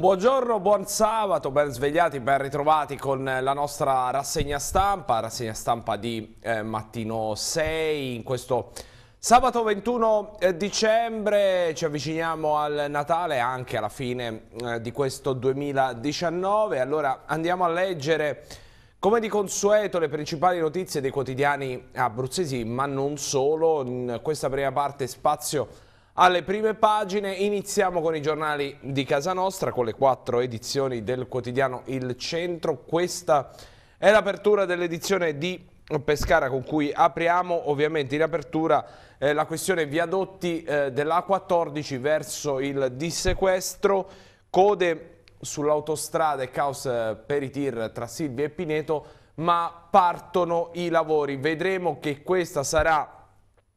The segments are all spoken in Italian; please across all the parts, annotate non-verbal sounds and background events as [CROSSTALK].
Un buongiorno, buon sabato, ben svegliati, ben ritrovati con eh, la nostra rassegna stampa, rassegna stampa di eh, mattino 6 in questo Sabato 21 eh, dicembre ci avviciniamo al Natale, anche alla fine eh, di questo 2019. Allora andiamo a leggere come di consueto le principali notizie dei quotidiani abruzzesi, ma non solo. In questa prima parte spazio alle prime pagine iniziamo con i giornali di casa nostra, con le quattro edizioni del quotidiano Il Centro. Questa è l'apertura dell'edizione di Pescara con cui apriamo ovviamente in apertura eh, la questione viadotti eh, dell'A14 verso il dissequestro, code sull'autostrada e caos eh, per i tir tra Silvia e Pineto, ma partono i lavori. Vedremo che questa sarà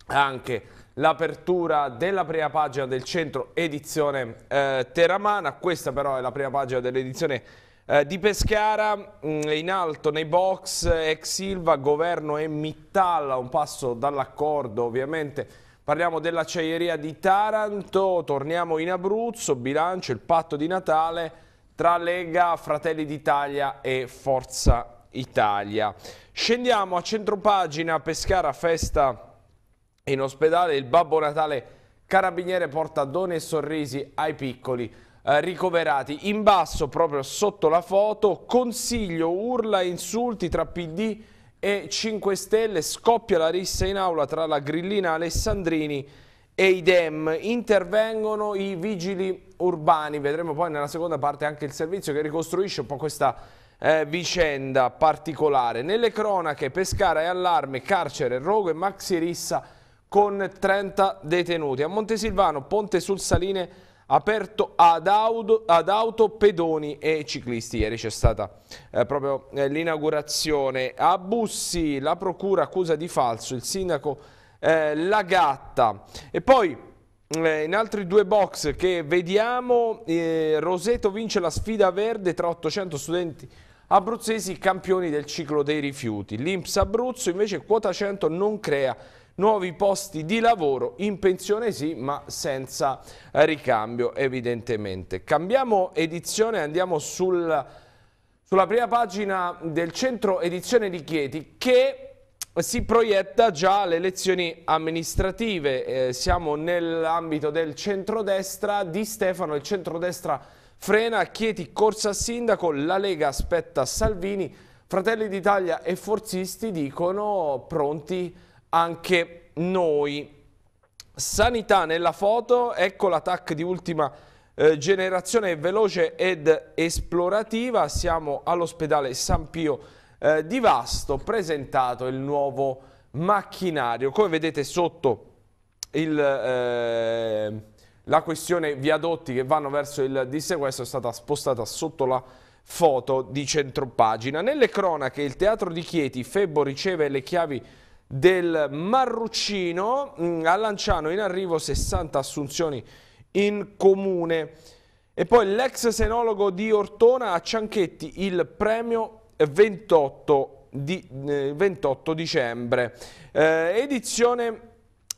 anche l'apertura della prima pagina del centro edizione eh, Teramana, questa però è la prima pagina dell'edizione eh, di Pescara, mm, in alto nei box ex Silva, governo e Mittal, un passo dall'accordo ovviamente. Parliamo dell'acciaieria di Taranto, torniamo in Abruzzo, bilancio, il patto di Natale tra Lega, Fratelli d'Italia e Forza Italia. Scendiamo a centropagina Pescara Festa in ospedale il Babbo Natale Carabiniere porta doni e sorrisi ai piccoli eh, ricoverati. In basso, proprio sotto la foto, consiglio, urla, insulti tra PD e 5 Stelle, scoppia la rissa in aula tra la grillina Alessandrini e i Dem. Intervengono i vigili urbani, vedremo poi nella seconda parte anche il servizio che ricostruisce un po' questa eh, vicenda particolare. Nelle cronache Pescara e allarme, carcere, rogo e maxi rissa con 30 detenuti. A Montesilvano, ponte sul Saline aperto ad auto, ad auto pedoni e ciclisti. Ieri c'è stata eh, proprio eh, l'inaugurazione. A Bussi la procura accusa di falso il sindaco eh, Gatta. E poi eh, in altri due box che vediamo, eh, Roseto vince la sfida verde tra 800 studenti abruzzesi campioni del ciclo dei rifiuti. L'Inps Abruzzo invece quota 100 non crea nuovi posti di lavoro, in pensione sì, ma senza eh, ricambio evidentemente. Cambiamo edizione andiamo sul, sulla prima pagina del centro edizione di Chieti che si proietta già alle elezioni amministrative, eh, siamo nell'ambito del centrodestra, di Stefano il centrodestra frena, Chieti corsa a sindaco, la Lega aspetta Salvini, Fratelli d'Italia e Forzisti dicono pronti a anche noi. Sanità nella foto, ecco l'attack di ultima eh, generazione veloce ed esplorativa, siamo all'ospedale San Pio eh, di Vasto, presentato il nuovo macchinario. Come vedete sotto il, eh, la questione viadotti che vanno verso il dissequestro è stata spostata sotto la foto di centropagina. Nelle cronache il Teatro di Chieti, Febbo riceve le chiavi del Marruccino, mm, a Lanciano in arrivo 60 assunzioni in comune. E poi l'ex senologo di Ortona a Cianchetti il premio 28, di, 28 eh, dicembre. Eh, edizione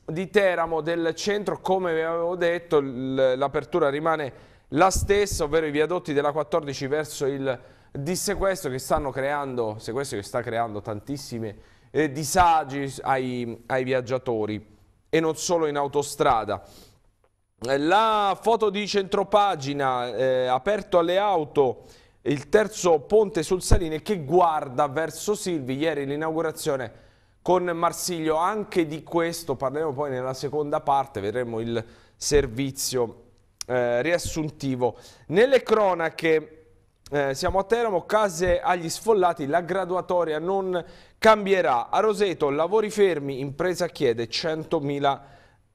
di Teramo del centro, come vi avevo detto, l'apertura rimane la stessa, ovvero i viadotti della 14 verso il dissequestro che stanno creando, sequestro che sta creando tantissime eh, disagi ai, ai viaggiatori e non solo in autostrada. Eh, la foto di centropagina, eh, aperto alle auto, il terzo ponte sul Saline che guarda verso Silvi, ieri l'inaugurazione con Marsiglio, anche di questo parleremo poi nella seconda parte, vedremo il servizio eh, riassuntivo. Nelle cronache eh, siamo a Teramo, case agli sfollati, la graduatoria non cambierà. A Roseto, lavori fermi, impresa chiede 100.000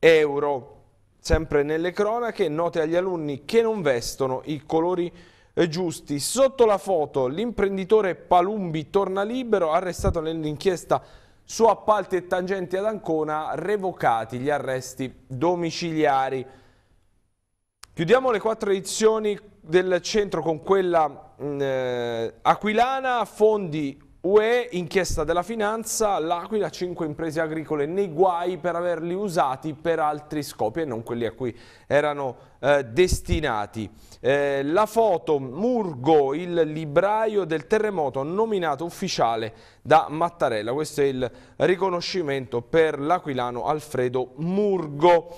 euro. Sempre nelle cronache, note agli alunni che non vestono i colori eh, giusti. Sotto la foto l'imprenditore Palumbi torna libero, arrestato nell'inchiesta su appalti e tangenti ad Ancona, revocati gli arresti domiciliari. Chiudiamo le quattro edizioni del centro con quella mh, mm, eh, aquilana, fondi UE, inchiesta della finanza, l'Aquila, 5 imprese agricole nei guai per averli usati per altri scopi e non quelli a cui erano eh, destinati. Eh, la foto, Murgo, il libraio del terremoto, nominato ufficiale da Mattarella. Questo è il riconoscimento per l'aquilano Alfredo Murgo.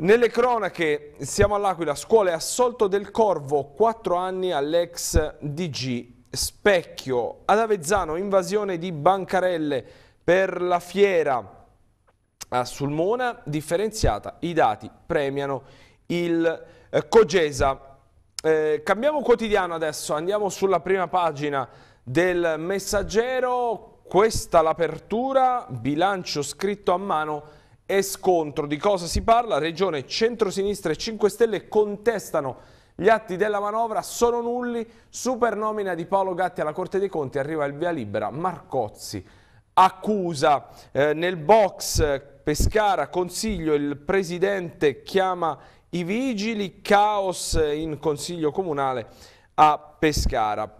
Nelle cronache siamo all'Aquila, scuola e assolto del Corvo, 4 anni all'ex DG Specchio. Ad Avezzano invasione di bancarelle per la fiera a Sulmona differenziata, i dati premiano il eh, Cogesa. Eh, cambiamo quotidiano adesso, andiamo sulla prima pagina del messaggero, questa l'apertura, bilancio scritto a mano e scontro. Di cosa si parla? Regione Centrosinistra e 5 Stelle contestano gli atti della manovra sono nulli, super nomina di Paolo Gatti alla Corte dei Conti, arriva il via libera, Marcozzi accusa eh, nel box Pescara, Consiglio, il Presidente chiama i vigili, caos in Consiglio Comunale a Pescara.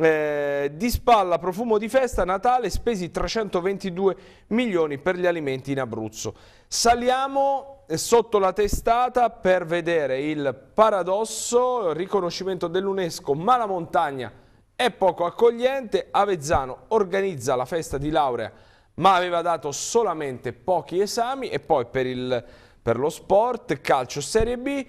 Eh, di spalla profumo di festa Natale spesi 322 milioni per gli alimenti in Abruzzo. Saliamo eh, sotto la testata per vedere il paradosso, riconoscimento dell'UNESCO, ma la montagna è poco accogliente, Avezzano organizza la festa di laurea ma aveva dato solamente pochi esami e poi per, il, per lo sport, calcio Serie B,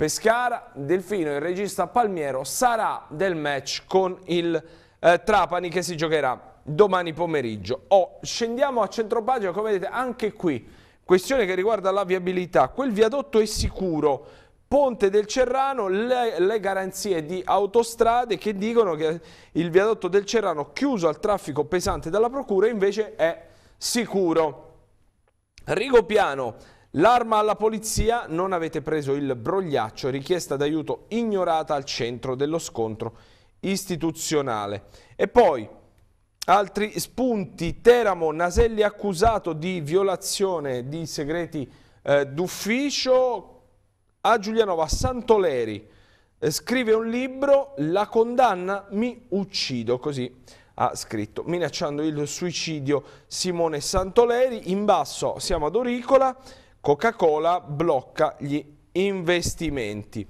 Pescara, Delfino, il regista Palmiero sarà del match con il eh, Trapani che si giocherà domani pomeriggio. Oh, scendiamo a centropagina, come vedete anche qui, questione che riguarda la viabilità, quel viadotto è sicuro, Ponte del Cerrano, le, le, garanzie di autostrade che dicono che il viadotto del Cerrano chiuso al traffico pesante dalla procura invece è sicuro. Rigopiano L'arma alla polizia, non avete preso il brogliaccio, richiesta d'aiuto ignorata al centro dello scontro istituzionale. E poi altri spunti, Teramo, Naselli accusato di violazione di segreti eh, d'ufficio, a Giulianova Santoleri eh, scrive un libro, la condanna mi uccido, così ha scritto, minacciando il suicidio Simone Santoleri, in basso siamo ad Oricola, Coca-Cola blocca gli investimenti.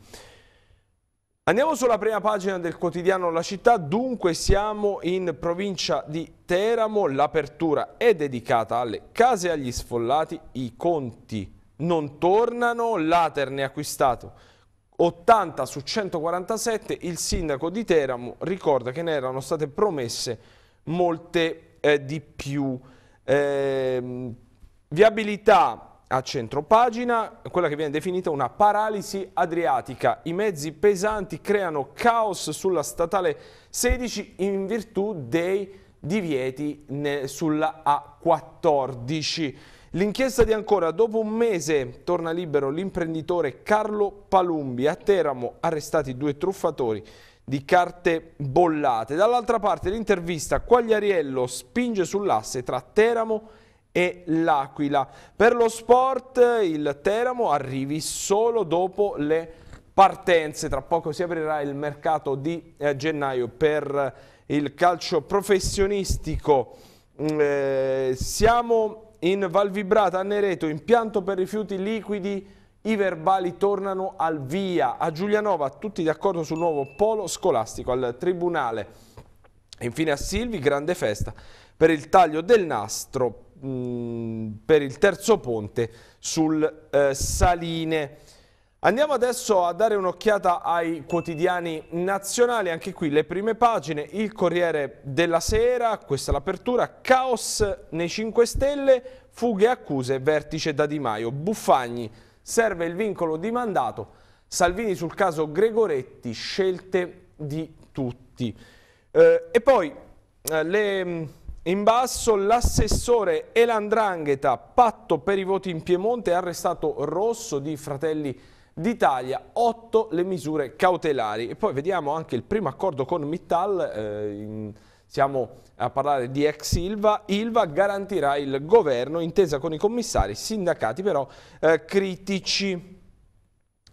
Andiamo sulla prima pagina del quotidiano La Città, dunque siamo in provincia di Teramo, l'apertura è dedicata alle case e agli sfollati, i conti non tornano, l'Ater ne ha acquistato 80 su 147, il sindaco di Teramo ricorda che ne erano state promesse molte eh, di più. Eh, viabilità a centro pagina, quella che viene definita una paralisi adriatica. I mezzi pesanti creano caos sulla statale 16 in virtù dei divieti sulla A14. L'inchiesta di Ancora, dopo un mese torna libero l'imprenditore Carlo Palumbi, a Teramo arrestati due truffatori di carte bollate. Dall'altra parte l'intervista Quagliariello spinge sull'asse tra Teramo e e l'Aquila. Per lo sport il Teramo arrivi solo dopo le partenze, tra poco si aprirà il mercato di eh, gennaio per eh, il calcio professionistico. Mm, eh, siamo in Valvibrata, a Nereto, impianto per rifiuti liquidi, i verbali tornano al via. A Giulianova tutti d'accordo sul nuovo polo scolastico al Tribunale. Infine a Silvi, grande festa per il taglio del nastro per il terzo ponte sul eh, Saline. Andiamo adesso a dare un'occhiata ai quotidiani nazionali, anche qui le prime pagine, il Corriere della Sera, questa è l'apertura, caos nei 5 Stelle, fughe e accuse, vertice da Di Maio, Buffagni, serve il vincolo di mandato, Salvini sul caso Gregoretti, scelte di tutti. Eh, e poi eh, le in basso l'assessore e l'andrangheta, patto per i voti in Piemonte, arrestato Rosso di Fratelli d'Italia, 8 le misure cautelari. E poi vediamo anche il primo accordo con Mittal, eh, in, siamo a parlare di ex Ilva, Ilva garantirà il governo, intesa con i commissari, sindacati però eh, critici.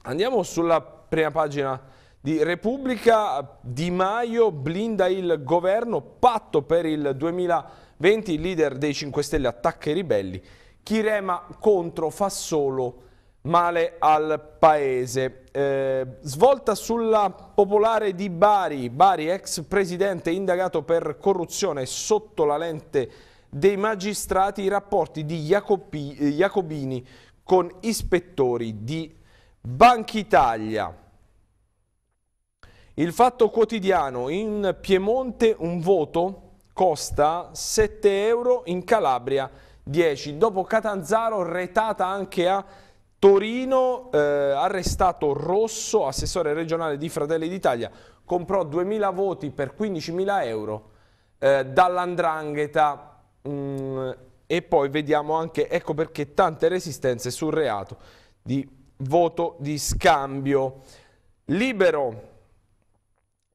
Andiamo sulla prima pagina di Repubblica, Di Maio blinda il governo, patto per il 2020, il leader dei 5 Stelle attacca i ribelli, chi rema contro fa solo male al paese. Eh, svolta sulla popolare di Bari, Bari ex presidente indagato per corruzione sotto la lente dei magistrati i rapporti di Jacopi, Jacobini con ispettori di Banca Italia. Il fatto quotidiano, in Piemonte un voto costa 7 euro, in Calabria 10. Dopo Catanzaro retata anche a Torino, eh, arrestato Rosso, assessore regionale di Fratelli d'Italia, comprò 2.000 voti per 15.000 euro eh, dall'andrangheta mm, e poi vediamo anche, ecco perché tante resistenze sul reato di voto di scambio. Libero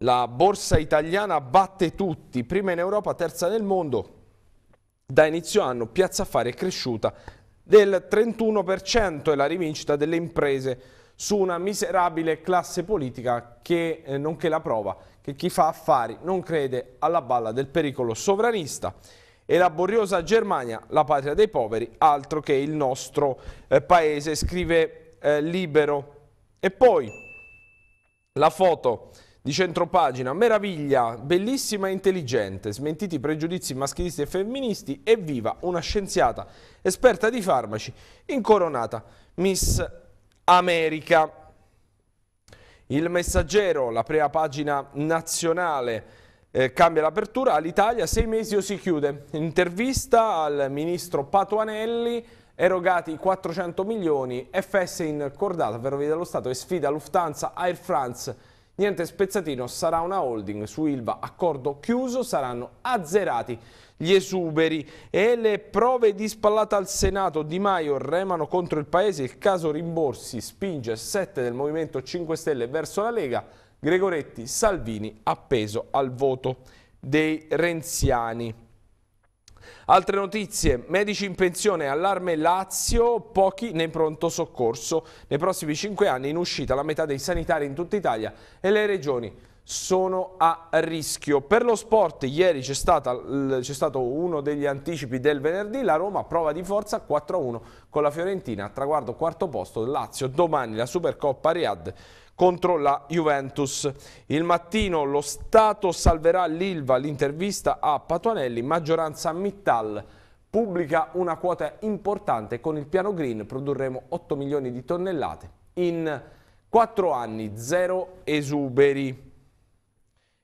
la borsa italiana batte tutti, prima in Europa, terza nel mondo. Da inizio anno Piazza Affari è cresciuta del 31% e la rivincita delle imprese su una miserabile classe politica che eh, nonché la prova che chi fa affari non crede alla balla del pericolo sovranista e la borriosa Germania, la patria dei poveri, altro che il nostro eh, paese, scrive eh, Libero. E poi la foto di centropagina, meraviglia, bellissima e intelligente, smentiti i pregiudizi maschilisti e femministi, evviva una scienziata esperta di farmaci, incoronata Miss America. Il messaggero, la prima pagina nazionale, eh, cambia l'apertura, all'Italia sei mesi o si chiude. Intervista al ministro Patuanelli, erogati 400 milioni, FS in cordata, Ferrovie dello Stato e sfida Lufthansa, Air France Niente spezzatino, sarà una holding su Ilva, accordo chiuso, saranno azzerati gli esuberi e le prove di spallata al Senato Di Maio remano contro il Paese, il caso rimborsi spinge 7 del Movimento 5 Stelle verso la Lega, Gregoretti, Salvini appeso al voto dei renziani. Altre notizie, medici in pensione, allarme Lazio, pochi nei pronto soccorso. Nei prossimi cinque anni in uscita la metà dei sanitari in tutta Italia e le regioni sono a rischio. Per lo sport ieri c'è stato uno degli anticipi del venerdì, la Roma prova di forza 4-1 con la Fiorentina, traguardo quarto posto Lazio, domani la Supercoppa Riad contro la Juventus. Il mattino lo Stato salverà l'Ilva, l'intervista a Patuanelli, maggioranza Mittal pubblica una quota importante con il piano green, produrremo 8 milioni di tonnellate in 4 anni, zero esuberi.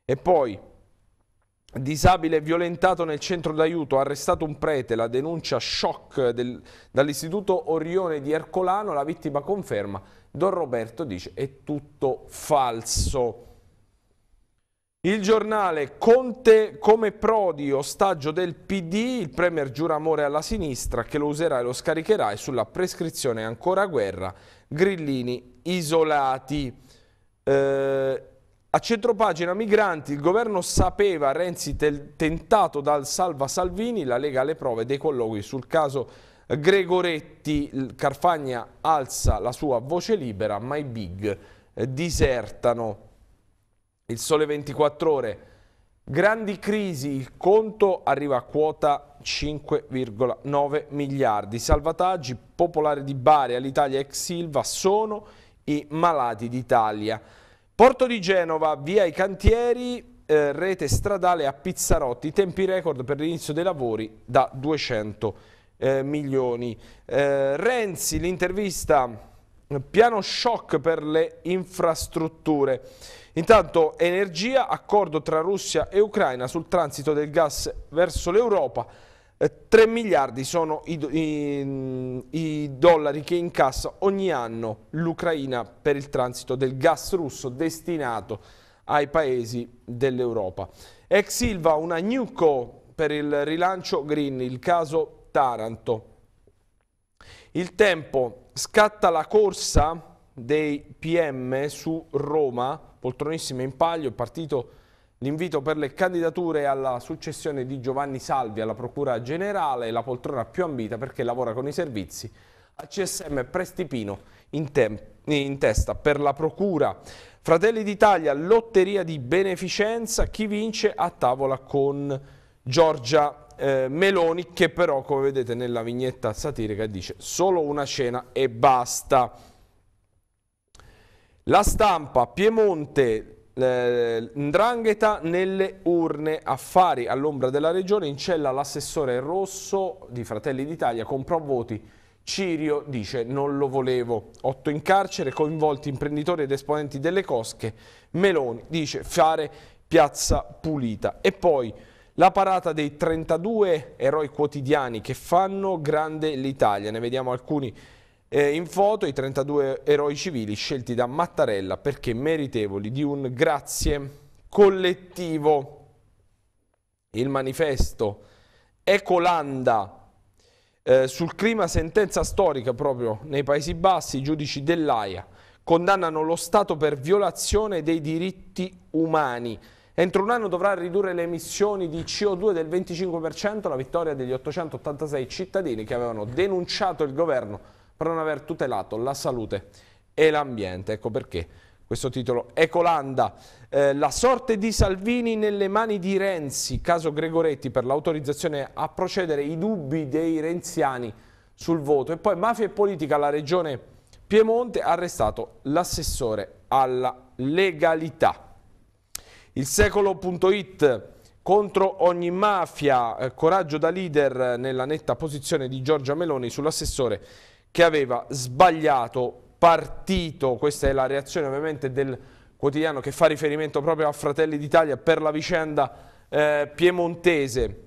E poi Disabile violentato nel centro d'aiuto, arrestato un prete, la denuncia shock dall'istituto Orione di Ercolano, la vittima conferma Don Roberto dice è tutto falso. Il giornale Conte come Prodi, ostaggio del PD, il Premier giura amore alla sinistra che lo userà e lo scaricherà e sulla prescrizione ancora guerra, grillini isolati. Eh, a centropagina migranti, il governo sapeva Renzi tentato dal Salva Salvini, la Lega alle prove dei colloqui sul caso Gregoretti, Carfagna alza la sua voce libera, ma i big eh, disertano. Il sole 24 ore, grandi crisi, il conto arriva a quota 5,9 miliardi. Salvataggi, Popolare di Bari, all'Italia ex Silva sono i malati d'Italia. Porto di Genova, via i cantieri, eh, rete stradale a Pizzarotti, tempi record per l'inizio dei lavori da 200 miliardi eh, milioni. Eh, Renzi, l'intervista, piano shock per le infrastrutture. Intanto energia, accordo tra Russia e Ucraina sul transito del gas verso l'Europa. 3 eh, miliardi sono i, i, i dollari che incassa ogni anno l'Ucraina per il transito del gas russo destinato ai paesi dell'Europa. Ex Silva, una newco per il rilancio Green, il caso Taranto. Il tempo scatta la corsa dei PM su Roma, poltronissime in paglio, è partito l'invito per le candidature alla successione di Giovanni Salvi alla Procura Generale, la poltrona più ambita perché lavora con i servizi a CSM Prestipino in, in testa per la Procura. Fratelli d'Italia, lotteria di beneficenza, chi vince a tavola con Giorgia eh, Meloni che però come vedete nella vignetta satirica dice solo una cena e basta. La stampa Piemonte eh, Ndrangheta nelle urne, affari all'ombra della regione, in cella l'assessore Rosso di Fratelli d'Italia, compra voti, Cirio dice non lo volevo, otto in carcere, coinvolti imprenditori ed esponenti delle cosche, Meloni dice fare piazza pulita e poi la parata dei 32 eroi quotidiani che fanno grande l'Italia. Ne vediamo alcuni eh, in foto, i 32 eroi civili scelti da Mattarella perché meritevoli di un grazie collettivo. Il manifesto Ecolanda eh, sul clima sentenza storica proprio nei Paesi Bassi, i giudici dell'AIA condannano lo Stato per violazione dei diritti umani. Entro un anno dovrà ridurre le emissioni di CO2 del 25%, la vittoria degli 886 cittadini che avevano denunciato il governo per non aver tutelato la salute e l'ambiente. Ecco perché questo titolo Ecolanda. Eh, la sorte di Salvini nelle mani di Renzi, caso Gregoretti per l'autorizzazione a procedere, i dubbi dei renziani sul voto. E poi mafia e politica, alla regione Piemonte ha arrestato l'assessore alla legalità. Il secolo.it contro ogni mafia, eh, coraggio da leader eh, nella netta posizione di Giorgia Meloni sull'assessore che aveva sbagliato partito. Questa è la reazione ovviamente del quotidiano che fa riferimento proprio a Fratelli d'Italia per la vicenda eh, piemontese.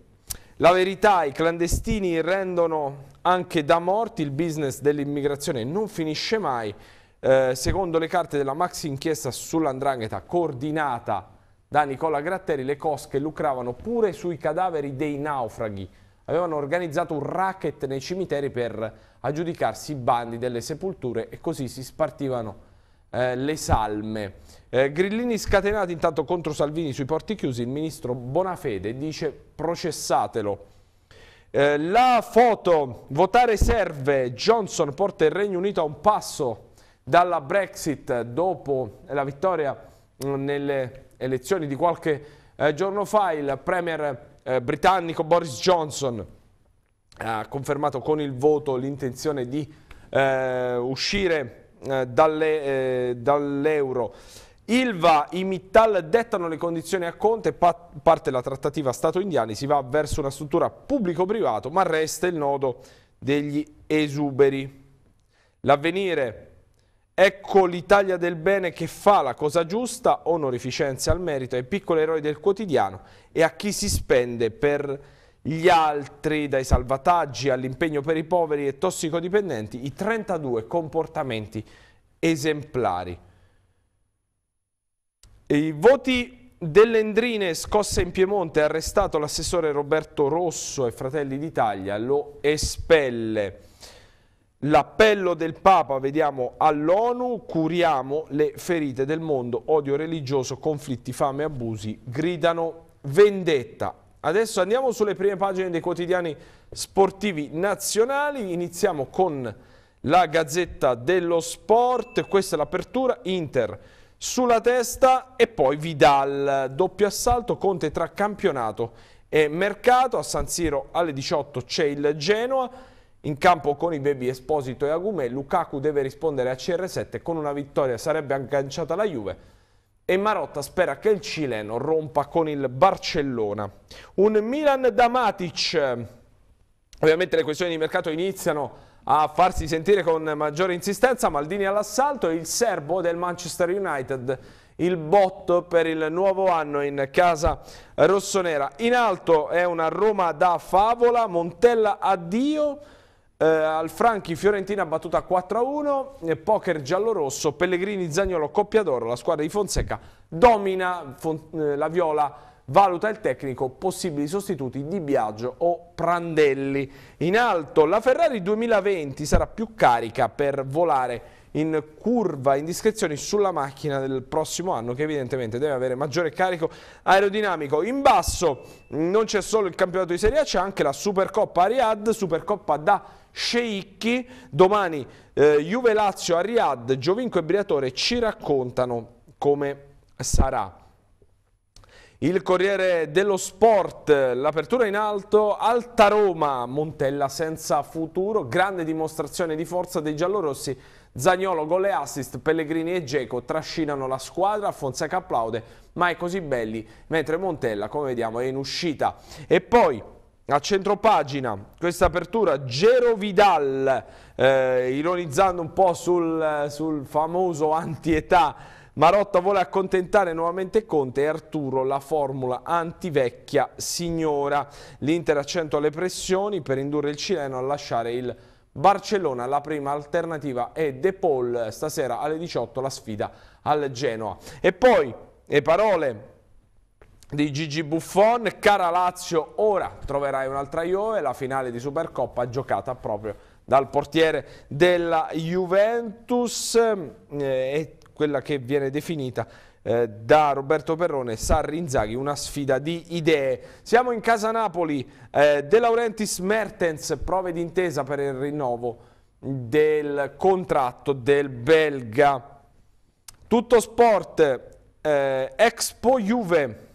La verità, i clandestini rendono anche da morti, il business dell'immigrazione non finisce mai. Eh, secondo le carte della Max inchiesta sull'andrangheta coordinata da Nicola Gratteri le cosche lucravano pure sui cadaveri dei naufraghi. Avevano organizzato un racket nei cimiteri per aggiudicarsi i bandi delle sepolture e così si spartivano eh, le salme. Eh, Grillini scatenati intanto contro Salvini sui porti chiusi, il ministro Bonafede dice processatelo. Eh, la foto, votare serve, Johnson porta il Regno Unito a un passo dalla Brexit dopo la vittoria mm, nelle elezioni di qualche eh, giorno fa, il premier eh, britannico Boris Johnson eh, ha confermato con il voto l'intenzione di eh, uscire eh, dalle, eh, dall'euro. Ilva, i Mittal dettano le condizioni a Conte, pa parte la trattativa Stato-Indiani, si va verso una struttura pubblico-privato, ma resta il nodo degli esuberi. L'avvenire Ecco l'Italia del bene che fa la cosa giusta, onorificenze al merito ai piccoli eroi del quotidiano e a chi si spende per gli altri, dai salvataggi all'impegno per i poveri e tossicodipendenti, i 32 comportamenti esemplari. I voti dell'Endrine scosse in Piemonte, arrestato l'assessore Roberto Rosso e Fratelli d'Italia, lo espelle. L'appello del Papa, vediamo, all'ONU, curiamo le ferite del mondo, odio religioso, conflitti, fame, abusi, gridano vendetta. Adesso andiamo sulle prime pagine dei quotidiani sportivi nazionali, iniziamo con la Gazzetta dello Sport, questa è l'apertura, Inter sulla testa e poi Vidal, doppio assalto, Conte tra campionato e mercato, a San Siro alle 18 c'è il Genoa, in campo con i bevi Esposito e Agumè, Lukaku deve rispondere a CR7 con una vittoria, sarebbe agganciata la Juve e Marotta spera che il cileno rompa con il Barcellona. Un Milan da Matic, ovviamente le questioni di mercato iniziano a farsi sentire con maggiore insistenza, Maldini all'assalto e il serbo del Manchester United il botto per il nuovo anno in casa rossonera. In alto è una Roma da favola, Montella addio, eh, al Franchi Fiorentina battuta 4-1, eh, poker giallo-rosso, Pellegrini Zagnolo coppia d'oro, la squadra di Fonseca domina, Fon eh, la Viola valuta il tecnico, possibili sostituti di Biagio o Prandelli. In alto la Ferrari 2020 sarà più carica per volare in curva, in discrezioni sulla macchina del prossimo anno che evidentemente deve avere maggiore carico aerodinamico. In basso non c'è solo il campionato di Serie A, c'è anche la Supercoppa Ariad, Supercoppa da Sceicchi, domani eh, Juve Lazio a Riyadh, Giovinco e Briatore ci raccontano come sarà. Il Corriere dello Sport, l'apertura in alto, Alta Roma, Montella senza futuro, grande dimostrazione di forza dei giallorossi Zagnolo, gol e assist, Pellegrini e Geco trascinano la squadra, Fonseca applaude, ma è così belli, mentre Montella, come vediamo, è in uscita. E poi... A centropagina, questa apertura, Gero Vidal, eh, ironizzando un po' sul, sul famoso antietà Marotta vuole accontentare nuovamente Conte e Arturo la formula antivecchia signora. L'Inter accentua le pressioni per indurre il cileno a lasciare il Barcellona la prima alternativa è De Paul stasera alle 18 la sfida al Genoa e poi le parole di Gigi Buffon cara Lazio ora troverai un'altra Ioe la finale di Supercoppa giocata proprio dal portiere della Juventus eh, è quella che viene definita eh, da Roberto Perrone, Sarri Inzaghi, una sfida di idee. Siamo in casa Napoli, eh, De Laurentiis Mertens, prove d'intesa per il rinnovo del contratto del belga. Tutto sport, eh, Expo Juve,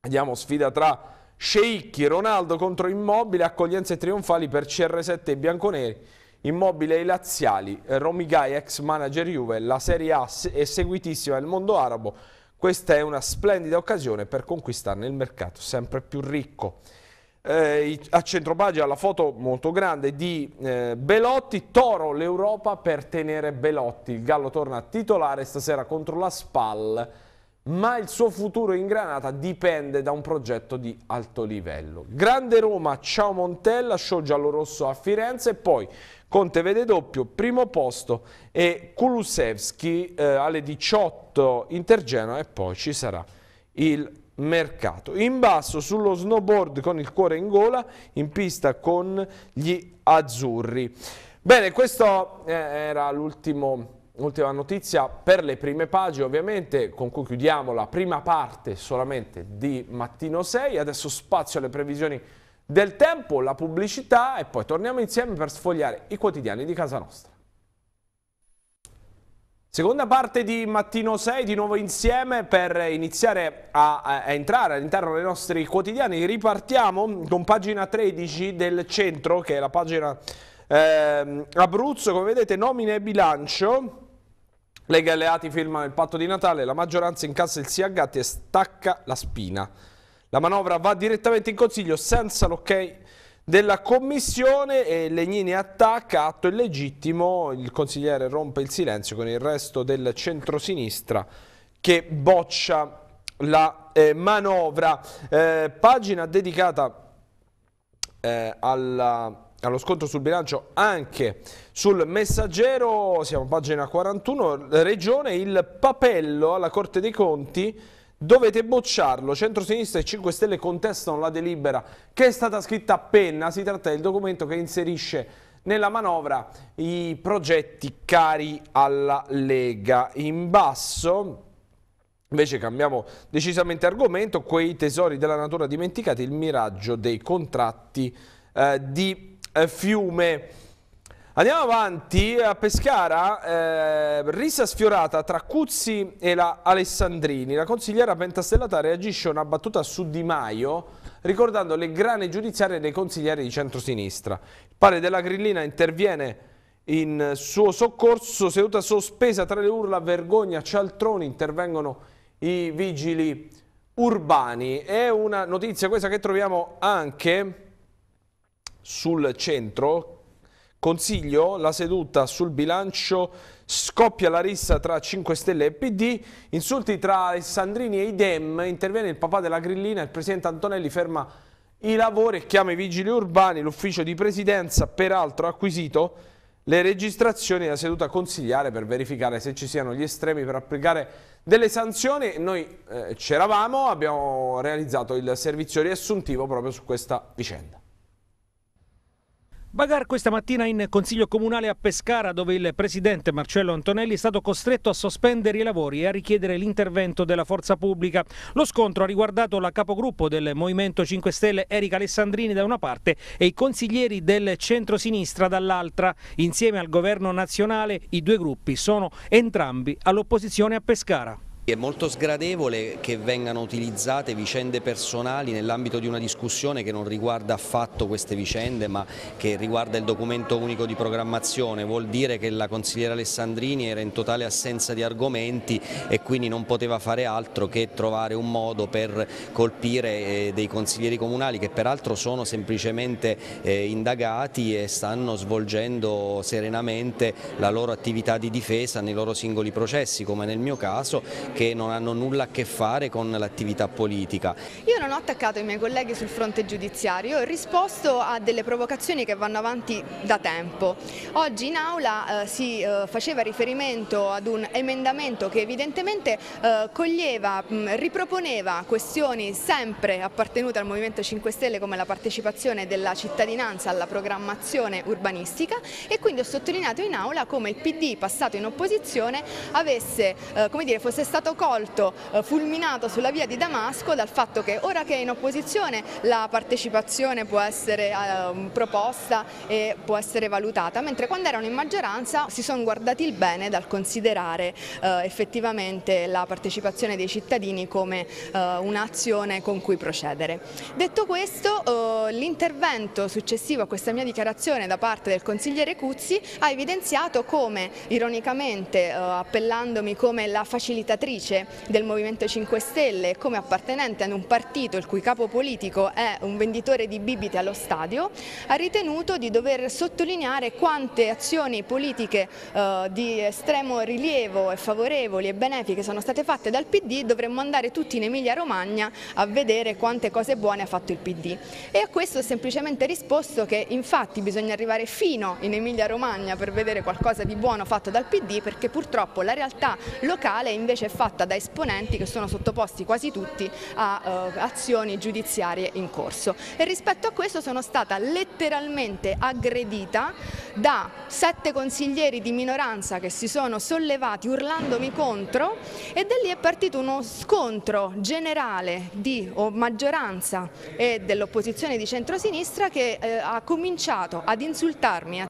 vediamo sfida tra Sceicchi, Ronaldo contro Immobile, accoglienze trionfali per CR7 e Bianconeri. Immobile ai laziali, Romigai ex manager Juve, la Serie A è seguitissima nel mondo arabo, questa è una splendida occasione per conquistarne il mercato sempre più ricco. Eh, a centropagina la foto molto grande di eh, Belotti, Toro l'Europa per tenere Belotti, il Gallo torna titolare stasera contro la Spal, ma il suo futuro in Granata dipende da un progetto di alto livello. Grande Roma, ciao Montella, show giallo-rosso a Firenze e poi Conte vede doppio, primo posto e Kulusevski eh, alle 18 Intergeno e poi ci sarà il mercato. In basso sullo snowboard con il cuore in gola, in pista con gli azzurri. Bene, questa eh, era l'ultimo Ultima notizia per le prime pagine ovviamente con cui chiudiamo la prima parte solamente di mattino 6, adesso spazio alle previsioni del tempo, la pubblicità e poi torniamo insieme per sfogliare i quotidiani di casa nostra. Seconda parte di Mattino 6, di nuovo insieme per iniziare a, a entrare all'interno dei nostri quotidiani. Ripartiamo con pagina 13 del centro, che è la pagina eh, Abruzzo, come vedete nomine e bilancio. Lega e alleati firmano il patto di Natale, la maggioranza incassa il sì a gatti e stacca la spina. La manovra va direttamente in Consiglio senza l'ok della Commissione e Legnini attacca, atto illegittimo, il consigliere rompe il silenzio con il resto del centrosinistra che boccia la eh, manovra. Eh, pagina dedicata eh, alla, allo scontro sul bilancio anche sul messaggero, siamo a pagina 41, regione, il papello alla Corte dei Conti dovete bocciarlo. Centrosinistra e 5 Stelle contestano la delibera che è stata scritta a penna. Si tratta del documento che inserisce nella manovra i progetti cari alla Lega. In basso... Invece cambiamo decisamente argomento, quei tesori della natura dimenticati, il miraggio dei contratti eh, di eh, fiume. Andiamo avanti a Pescara, eh, risa sfiorata tra Cuzzi e la Alessandrini. La consigliera pentastellata reagisce a una battuta su Di Maio ricordando le grane giudiziarie dei consiglieri di centrosinistra. Il padre della grillina interviene in suo soccorso, seduta sospesa tra le urla, vergogna, cialtroni, intervengono i vigili urbani. È una notizia questa che troviamo anche sul centro Consiglio, la seduta sul bilancio scoppia la rissa tra 5 Stelle e PD, insulti tra Alessandrini e Idem, interviene il papà della grillina, il presidente Antonelli ferma i lavori e chiama i vigili urbani, l'ufficio di presidenza peraltro ha acquisito le registrazioni della seduta consigliare per verificare se ci siano gli estremi per applicare delle sanzioni. Noi eh, c'eravamo, abbiamo realizzato il servizio riassuntivo proprio su questa vicenda. Bagar questa mattina in Consiglio Comunale a Pescara dove il presidente Marcello Antonelli è stato costretto a sospendere i lavori e a richiedere l'intervento della forza pubblica. Lo scontro ha riguardato la capogruppo del Movimento 5 Stelle Erika Alessandrini da una parte e i consiglieri del centro-sinistra dall'altra. Insieme al governo nazionale i due gruppi sono entrambi all'opposizione a Pescara. È molto sgradevole che vengano utilizzate vicende personali nell'ambito di una discussione che non riguarda affatto queste vicende ma che riguarda il documento unico di programmazione, vuol dire che la consigliera Alessandrini era in totale assenza di argomenti e quindi non poteva fare altro che trovare un modo per colpire eh, dei consiglieri comunali che peraltro sono semplicemente eh, indagati e stanno svolgendo serenamente la loro attività di difesa nei loro singoli processi come nel mio caso che non hanno nulla a che fare con l'attività politica. Io non ho attaccato i miei colleghi sul fronte giudiziario, ho risposto a delle provocazioni che vanno avanti da tempo. Oggi in aula eh, si eh, faceva riferimento ad un emendamento che evidentemente eh, coglieva, mh, riproponeva questioni sempre appartenute al Movimento 5 Stelle come la partecipazione della cittadinanza alla programmazione urbanistica e quindi ho sottolineato in aula come il PD passato in opposizione avesse, eh, dire, fosse stato stato colto, eh, fulminato sulla via di Damasco dal fatto che ora che è in opposizione la partecipazione può essere ehm, proposta e può essere valutata, mentre quando erano in maggioranza si sono guardati il bene dal considerare eh, effettivamente la partecipazione dei cittadini come eh, un'azione con cui procedere. Detto questo, l'intervento successivo a questa mia dichiarazione da parte del consigliere Cuzzi ha evidenziato come, ironicamente, appellandomi come la facilitatrice senatrice del Movimento 5 Stelle e come appartenente ad un partito il cui capo politico è un venditore di bibite allo stadio, ha ritenuto di dover sottolineare quante azioni politiche eh, di estremo rilievo e favorevoli e benefiche sono state fatte dal PD, dovremmo andare tutti in Emilia Romagna a vedere quante cose buone ha fatto il PD. E a questo ho semplicemente risposto che infatti bisogna arrivare fino in Emilia Romagna per vedere qualcosa di buono fatto dal PD perché purtroppo la realtà locale invece è fatta fatta da esponenti che sono sottoposti quasi tutti a eh, azioni giudiziarie in corso. E rispetto a questo sono stata letteralmente aggredita da sette consiglieri di minoranza che si sono sollevati urlandomi contro e da lì è partito uno scontro generale di maggioranza e dell'opposizione di centrosinistra che eh, ha cominciato ad insultarmi, a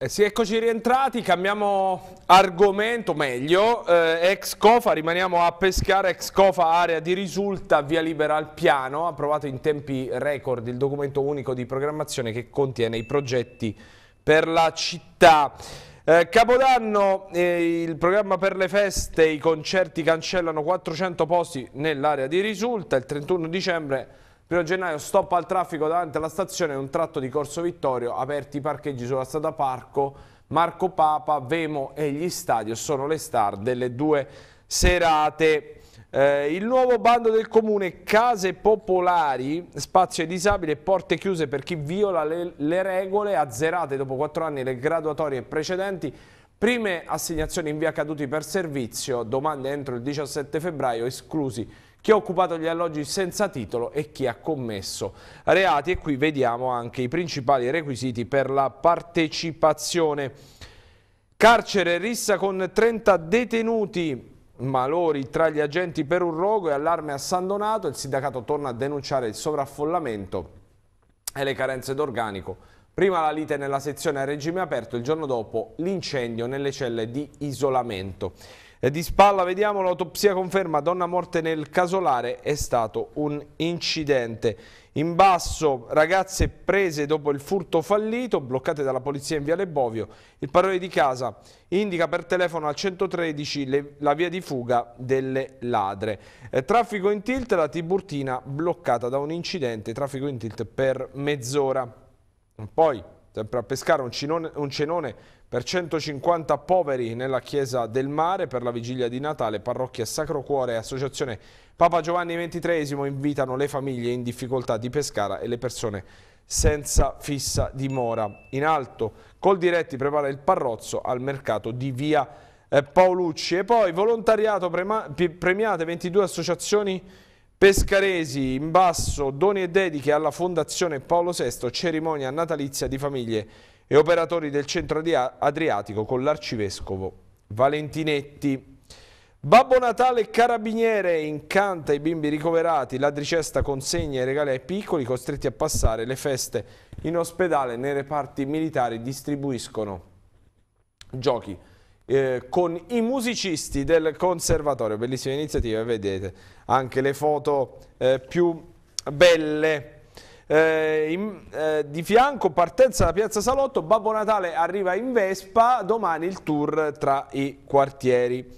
eh, sì, eccoci rientrati, cambiamo argomento, meglio, eh, ex Cofa, rimaniamo a pescare, ex Cofa area di risulta, via libera al piano, approvato in tempi record il documento unico di programmazione che contiene i progetti per la città. Eh, Capodanno, eh, il programma per le feste, i concerti cancellano 400 posti nell'area di risulta, il 31 dicembre 1 gennaio stop al traffico davanti alla stazione un tratto di Corso Vittorio, aperti i parcheggi sulla strada Parco, Marco Papa, Vemo e gli stadio sono le star delle due serate. Eh, il nuovo bando del comune Case Popolari, spazio disabile e porte chiuse per chi viola le, le regole azzerate dopo quattro anni le graduatorie precedenti Prime assegnazioni in via caduti per servizio, domande entro il 17 febbraio, esclusi chi ha occupato gli alloggi senza titolo e chi ha commesso reati. E qui vediamo anche i principali requisiti per la partecipazione. Carcere rissa con 30 detenuti malori tra gli agenti per un rogo e allarme a San Donato. Il sindacato torna a denunciare il sovraffollamento e le carenze d'organico. Prima la lite nella sezione a regime aperto, il giorno dopo l'incendio nelle celle di isolamento. Di spalla vediamo l'autopsia conferma donna morte nel casolare è stato un incidente. In basso ragazze prese dopo il furto fallito, bloccate dalla polizia in Viale Bovio. Il parole di casa indica per telefono al 113 le, la via di fuga delle ladre. Eh, traffico in tilt, la Tiburtina bloccata da un incidente, traffico in tilt per mezz'ora. Poi, sempre a pescare un cenone per 150 poveri nella Chiesa del Mare per la vigilia di Natale, Parrocchia Sacro Cuore e Associazione Papa Giovanni XXIII invitano le famiglie in difficoltà di Pescara e le persone senza fissa dimora. In alto, Col Diretti prepara il parrozzo al mercato di Via eh, Paolucci. E poi volontariato premiate 22 associazioni pescaresi. In basso, doni e dediche alla Fondazione Paolo VI, cerimonia natalizia di famiglie e operatori del centro adriatico con l'arcivescovo Valentinetti. Babbo Natale Carabiniere incanta i bimbi ricoverati, la tricesta consegna i regali ai piccoli costretti a passare le feste in ospedale, nei reparti militari distribuiscono giochi eh, con i musicisti del conservatorio, bellissima iniziativa, vedete anche le foto eh, più belle. Eh, in, eh, di fianco partenza da Piazza Salotto, Babbo Natale arriva in Vespa, domani il tour tra i quartieri.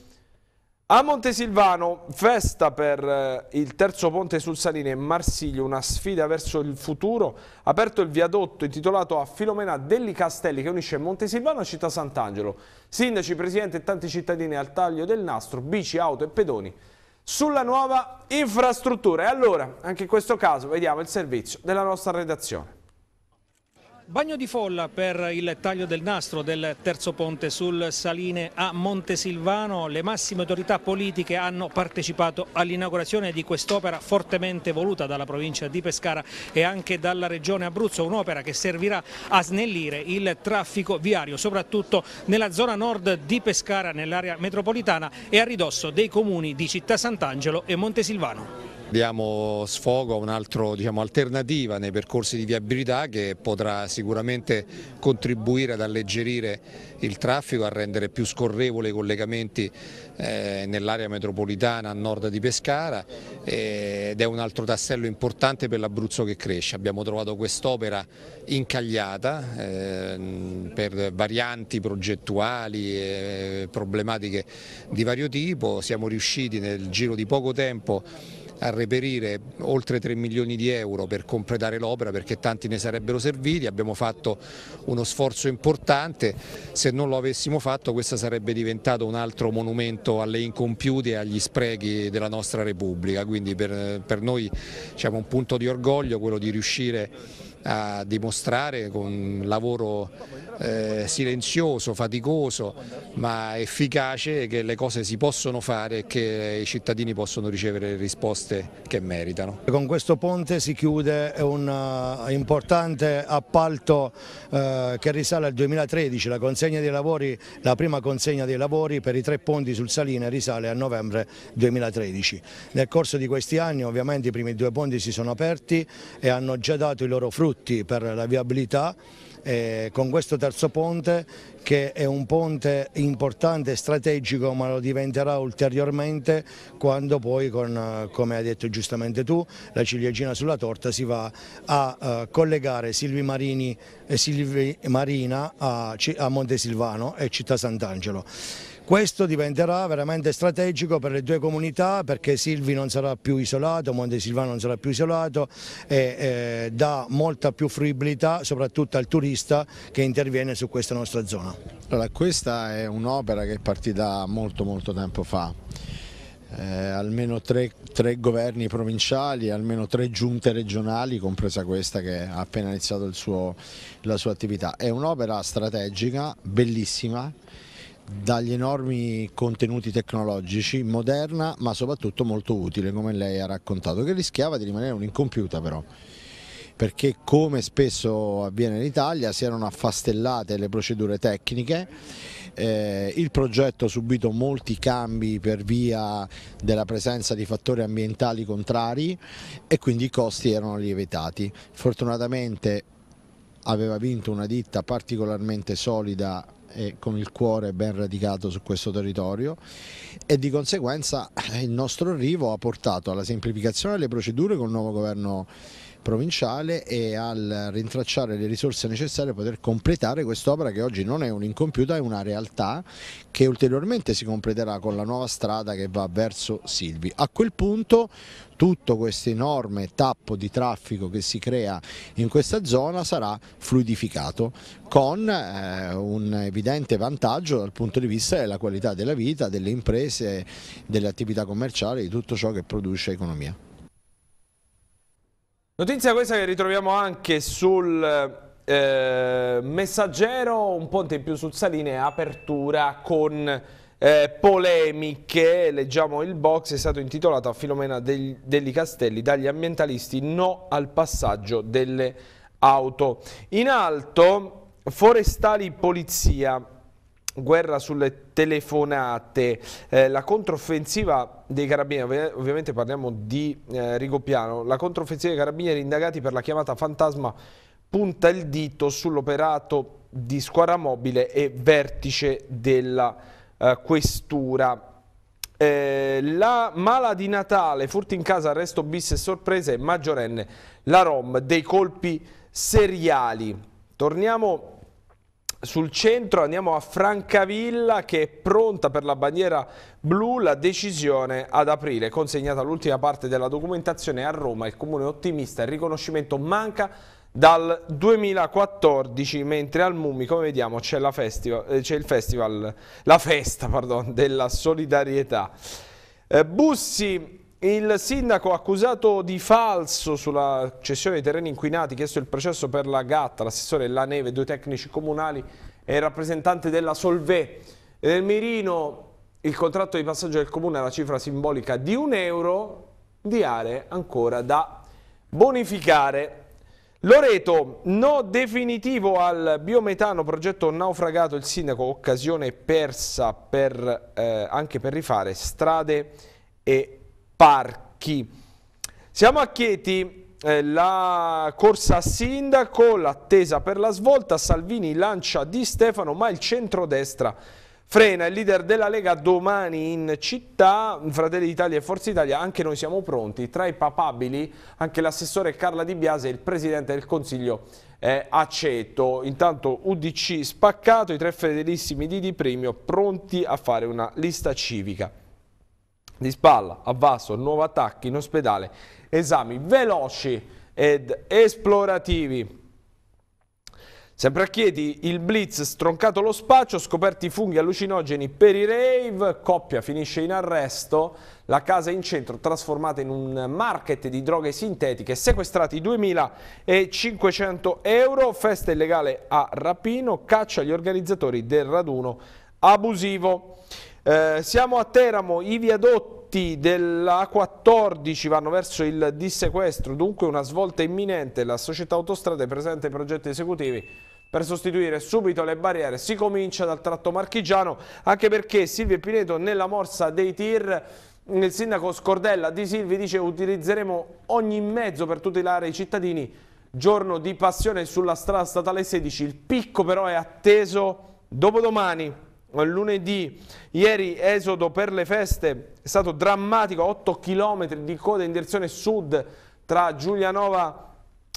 A Montesilvano, festa per eh, il terzo ponte sul Saline Marsiglio, una sfida verso il futuro. Aperto il viadotto intitolato a Filomena Delli Castelli che unisce Montesilvano a Città Sant'Angelo. Sindaci, presidente e tanti cittadini al taglio del nastro, bici, auto e pedoni sulla nuova infrastruttura. E allora, anche in questo caso, vediamo il servizio della nostra redazione. Bagno di folla per il taglio del nastro del terzo ponte sul Saline a Montesilvano. Le massime autorità politiche hanno partecipato all'inaugurazione di quest'opera fortemente voluta dalla provincia di Pescara e anche dalla regione Abruzzo, un'opera che servirà a snellire il traffico viario, soprattutto nella zona nord di Pescara, nell'area metropolitana e a ridosso dei comuni di Città Sant'Angelo e Montesilvano diamo sfogo a un'altra diciamo, alternativa nei percorsi di viabilità che potrà sicuramente contribuire ad alleggerire il traffico, a rendere più scorrevole i collegamenti eh, nell'area metropolitana a nord di Pescara eh, ed è un altro tassello importante per l'Abruzzo che cresce. Abbiamo trovato quest'opera incagliata eh, per varianti progettuali e problematiche di vario tipo, siamo riusciti nel giro di poco tempo a reperire oltre 3 milioni di euro per completare l'opera perché tanti ne sarebbero serviti, abbiamo fatto uno sforzo importante, se non lo avessimo fatto questo sarebbe diventato un altro monumento alle incompiute e agli sprechi della nostra Repubblica, quindi per, per noi diciamo, un punto di orgoglio quello di riuscire a dimostrare con un lavoro eh, silenzioso, faticoso ma efficace che le cose si possono fare e che i cittadini possono ricevere le risposte che meritano. Con questo ponte si chiude un uh, importante appalto uh, che risale al 2013, la, lavori, la prima consegna dei lavori per i tre ponti sul Saline risale a novembre 2013. Nel corso di questi anni ovviamente i primi due ponti si sono aperti e hanno già dato i loro frutti frutti per la viabilità eh, con questo terzo ponte che è un ponte importante e strategico ma lo diventerà ulteriormente quando poi con, eh, come hai detto giustamente tu, la ciliegina sulla torta si va a uh, collegare Silvi, Marini, e Silvi Marina a, a Montesilvano e Città Sant'Angelo. Questo diventerà veramente strategico per le due comunità perché Silvi non sarà più isolato, Monte Silvano non sarà più isolato e eh, dà molta più fruibilità soprattutto al turista che interviene su questa nostra zona. Allora, questa è un'opera che è partita molto molto tempo fa. Eh, almeno tre, tre, governi provinciali, almeno tre giunte regionali, compresa questa che ha appena iniziato suo, la sua attività. È un'opera strategica, bellissima, dagli enormi contenuti tecnologici, moderna ma soprattutto molto utile come lei ha raccontato, che rischiava di rimanere un'incompiuta però perché come spesso avviene in Italia si erano affastellate le procedure tecniche, eh, il progetto ha subito molti cambi per via della presenza di fattori ambientali contrari e quindi i costi erano lievitati. Fortunatamente aveva vinto una ditta particolarmente solida e con il cuore ben radicato su questo territorio e di conseguenza eh, il nostro arrivo ha portato alla semplificazione delle procedure con il nuovo governo provinciale e al rintracciare le risorse necessarie per poter completare quest'opera che oggi non è un incompiuta, è una realtà che ulteriormente si completerà con la nuova strada che va verso Silvi. A quel punto tutto questo enorme tappo di traffico che si crea in questa zona sarà fluidificato con eh, un evidente vantaggio dal punto di vista della qualità della vita, delle imprese, delle attività commerciali, di tutto ciò che produce economia. Notizia questa che ritroviamo anche sul eh, messaggero, un ponte in più sul Saline, apertura con eh, polemiche, leggiamo il box, è stato intitolato a Filomena del, Degli Castelli dagli ambientalisti no al passaggio delle auto. In alto, forestali polizia, guerra sulle telefonate, eh, la controffensiva dei carabinieri, ovviamente parliamo di eh, Rigopiano, la controffensiva dei carabinieri indagati per la chiamata fantasma punta il dito sull'operato di squadra mobile e vertice della eh, questura. Eh, la mala di Natale, furti in casa, arresto bis e sorprese, e maggiorenne, la ROM dei colpi seriali. Torniamo sul centro, andiamo a Francavilla che è pronta per la bandiera blu, la decisione ad aprile, consegnata l'ultima parte della documentazione a Roma, il comune ottimista, il riconoscimento manca dal 2014, mentre al Mumi, come vediamo, c'è la festival, eh, c'è il festival, la festa pardon, della solidarietà. Eh, Bussi, il sindaco accusato di falso sulla cessione dei terreni inquinati, chiesto il processo per la Gatta, l'assessore La Neve, due tecnici comunali e il rappresentante della Solvè. Nel mirino il contratto di passaggio del comune alla cifra simbolica di un euro di aree ancora da bonificare. Loreto, no definitivo al biometano, progetto naufragato, il sindaco, occasione persa per, eh, anche per rifare strade e parchi. Siamo a Chieti, eh, la corsa sindaco, l'attesa per la svolta, Salvini lancia Di Stefano, ma il centrodestra destra Frena il leader della Lega domani in città, Fratelli d'Italia e Forza Italia, anche noi siamo pronti. Tra i papabili anche l'assessore Carla Di Biase e il presidente del Consiglio eh, Aceto. Intanto UDC spaccato, i tre fedelissimi di Di Premio pronti a fare una lista civica. Di spalla, a nuovo attacco in ospedale, esami veloci ed esplorativi. Sempre a Chieti, il blitz stroncato lo spaccio, scoperti funghi allucinogeni per i rave, coppia finisce in arresto, la casa in centro trasformata in un market di droghe sintetiche, sequestrati 2.500 euro, festa illegale a Rapino, caccia agli organizzatori del raduno abusivo. Eh, siamo a Teramo, i viadotti della 14 vanno verso il dissequestro, dunque una svolta imminente. La società autostrada è presente ai progetti esecutivi per sostituire subito le barriere. Si comincia dal tratto marchigiano anche perché Silvio Pineto nella morsa dei tir il sindaco Scordella di Silvi dice utilizzeremo ogni mezzo per tutelare i cittadini giorno di passione sulla strada statale 16 il picco però è atteso dopodomani lunedì ieri esodo per le feste è stato drammatico 8 km di coda in direzione sud tra Giulianova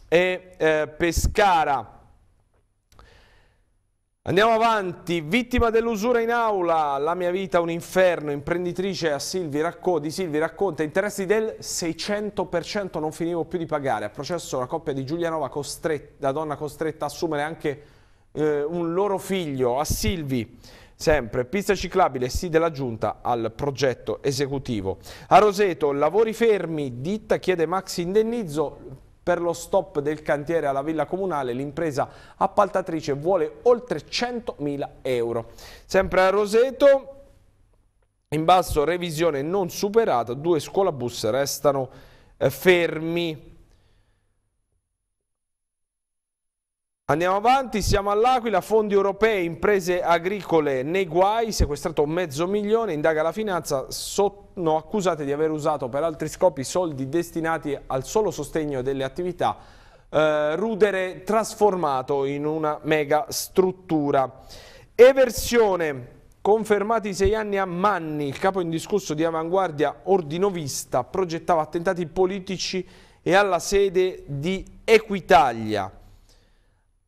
e eh, Pescara Andiamo avanti, vittima dell'usura in aula, la mia vita un inferno, imprenditrice a Silvi Raccò, di Silvi racconta interessi del 600%, non finivo più di pagare, a processo la coppia di Giulianova, la donna costretta a assumere anche eh, un loro figlio, a Silvi, sempre, pista ciclabile, sì della giunta al progetto esecutivo. A Roseto, lavori fermi, ditta chiede max indennizzo, per lo stop del cantiere alla Villa Comunale l'impresa appaltatrice vuole oltre 100.000 euro. Sempre a Roseto, in basso revisione non superata, due scuolabus restano eh, fermi. Andiamo avanti, siamo all'Aquila, fondi europei, imprese agricole nei guai, sequestrato mezzo milione, indaga la finanza, sono accusate di aver usato per altri scopi soldi destinati al solo sostegno delle attività, eh, rudere trasformato in una mega struttura. Eversione, confermati sei anni a Manni, il capo indiscusso di avanguardia ordinovista, progettava attentati politici e alla sede di Equitalia.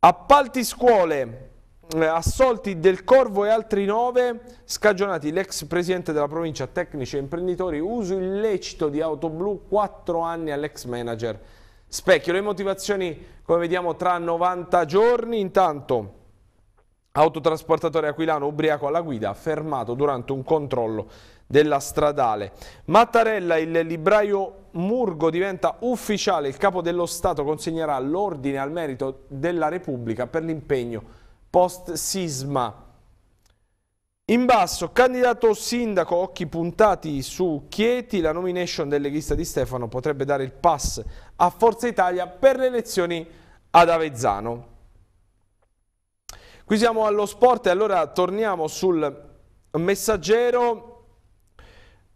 Appalti scuole, eh, assolti del Corvo e altri nove, scagionati l'ex presidente della provincia, tecnici e imprenditori, uso illecito di auto blu, quattro anni all'ex manager. Specchio le motivazioni, come vediamo, tra 90 giorni. Intanto, autotrasportatore aquilano ubriaco alla guida, fermato durante un controllo della stradale. Mattarella, il libraio Murgo diventa ufficiale, il capo dello Stato consegnerà l'ordine al merito della Repubblica per l'impegno post-sisma. In basso, candidato sindaco, occhi puntati su Chieti, la nomination del leghista di Stefano potrebbe dare il pass a Forza Italia per le elezioni ad Avezzano. Qui siamo allo sport e allora torniamo sul messaggero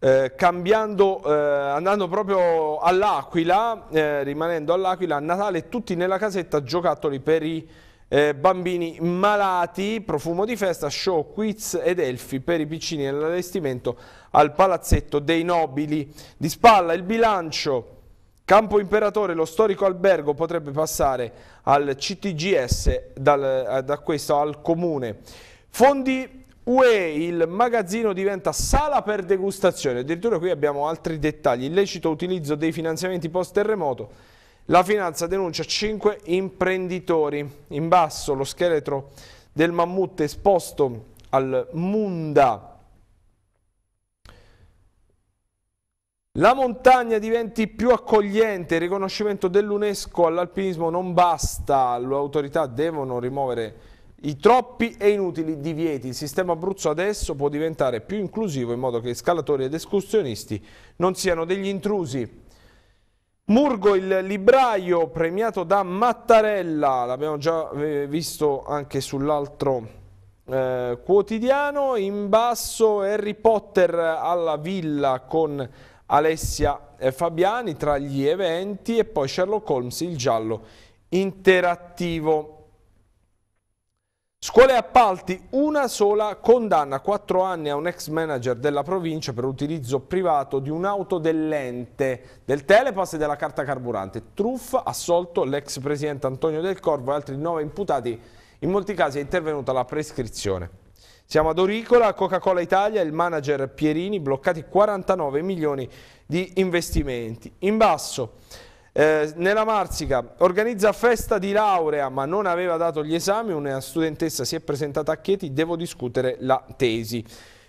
eh, cambiando, eh, andando proprio all'Aquila, eh, rimanendo all'Aquila, a Natale tutti nella casetta giocattoli per i eh, bambini malati, profumo di festa, show, quiz ed elfi per i piccini nell'allestimento al palazzetto dei nobili. Di spalla il bilancio, Campo Imperatore, lo storico albergo potrebbe passare al CTGS, dal, eh, da questo al comune. Fondi UE il magazzino diventa sala per degustazione, addirittura qui abbiamo altri dettagli, illecito utilizzo dei finanziamenti post terremoto, la finanza denuncia 5 imprenditori, in basso lo scheletro del mammut esposto al Munda. La montagna diventi più accogliente, il riconoscimento dell'UNESCO all'alpinismo non basta, le autorità devono rimuovere i troppi e inutili divieti. Il sistema Abruzzo adesso può diventare più inclusivo in modo che scalatori ed escursionisti non siano degli intrusi. Murgo il libraio premiato da Mattarella, l'abbiamo già eh, visto anche sull'altro eh, quotidiano. In basso Harry Potter alla villa con Alessia eh, Fabiani tra gli eventi e poi Sherlock Holmes, il giallo interattivo. Scuole e appalti, una sola condanna, quattro anni a un ex manager della provincia per utilizzo privato di un'auto dell'ente, del telepass e della carta carburante. Truffa, assolto l'ex presidente Antonio Del Corvo e altri nove imputati, in molti casi è intervenuta la prescrizione. Siamo ad Oricola, Coca-Cola Italia, il manager Pierini, bloccati 49 milioni di investimenti. In basso... Eh, nella Marsica organizza festa di laurea ma non aveva dato gli esami, una studentessa si è presentata a Chieti, devo discutere la tesi.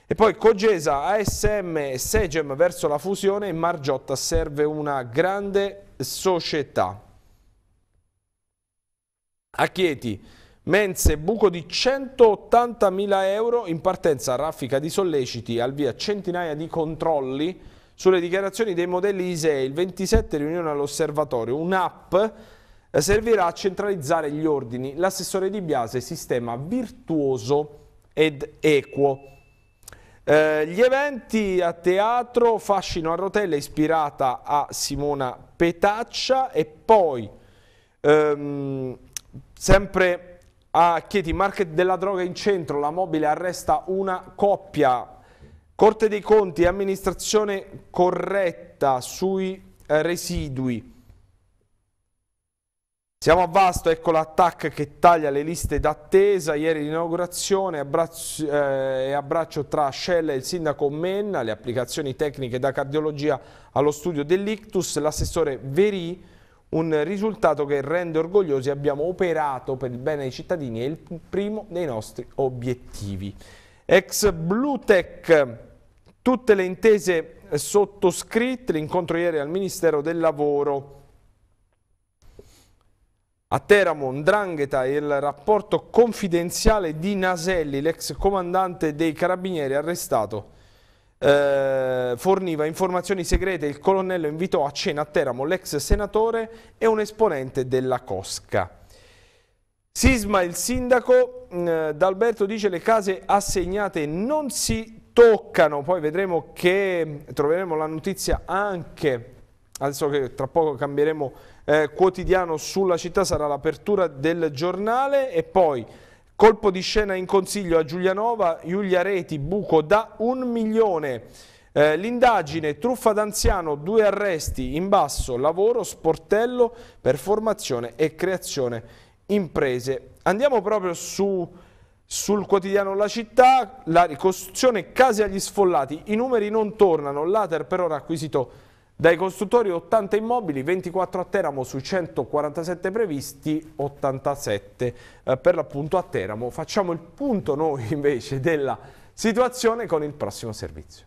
E poi Cogesa, ASM e Segem verso la fusione e Margiotta serve una grande società. A Chieti, mense buco di 180.000 euro, in partenza raffica di solleciti, al via centinaia di controlli sulle dichiarazioni dei modelli ISEE, il 27 riunione all'osservatorio, un'app eh, servirà a centralizzare gli ordini. L'assessore di Biase sistema virtuoso ed equo. Eh, gli eventi a teatro, fascino a rotelle ispirata a Simona Petaccia e poi ehm, sempre a Chieti, market della droga in centro, la mobile arresta una coppia Corte dei Conti, amministrazione corretta sui eh, residui. Siamo a Vasto, ecco l'attacco che taglia le liste d'attesa. Ieri l'inaugurazione eh, e eh, abbraccio tra Scella e il sindaco Menna, le applicazioni tecniche da cardiologia allo studio dell'ictus, l'assessore Verì, un risultato che rende orgogliosi. Abbiamo operato per il bene dei cittadini, è il primo dei nostri obiettivi. Ex Blutech Tutte le intese eh, sottoscritte, l'incontro ieri al Ministero del Lavoro. A Teramo, Ndrangheta, il rapporto confidenziale di Naselli, l'ex comandante dei carabinieri arrestato, eh, forniva informazioni segrete. Il colonnello invitò a cena a Teramo l'ex senatore e un esponente della Cosca. Sisma, il sindaco, mm, eh, D'Alberto dice le case assegnate non si toccano, poi vedremo che troveremo la notizia anche, adesso che tra poco cambieremo eh, quotidiano sulla città, sarà l'apertura del giornale e poi colpo di scena in consiglio a Giulianova, Giulia Reti, buco da un milione. Eh, L'indagine, truffa d'anziano, due arresti, in basso, lavoro, sportello per formazione e creazione imprese. Andiamo proprio su sul quotidiano La Città, la ricostruzione case agli sfollati, i numeri non tornano, l'Ater per ora ha acquisito dai costruttori 80 immobili, 24 a Teramo su 147 previsti, 87 eh, per l'appunto a Teramo. Facciamo il punto noi [LAUGHS] invece della situazione con il prossimo servizio.